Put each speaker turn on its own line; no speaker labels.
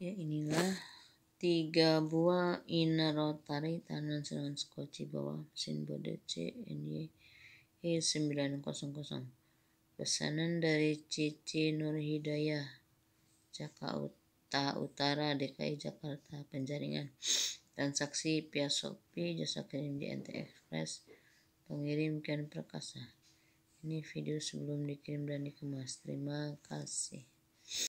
ya inilah tiga buah inner rotary tanam serangan skoci bawah mesin bode C NY E900 pesanan dari Cici Nur Hidayah Jakarta Utara DKI Jakarta penjaringan transaksi via Shopee jasa kirim di NT Express pengirim Ken Perkasa ini video sebelum dikirim dan dikemas terima kasih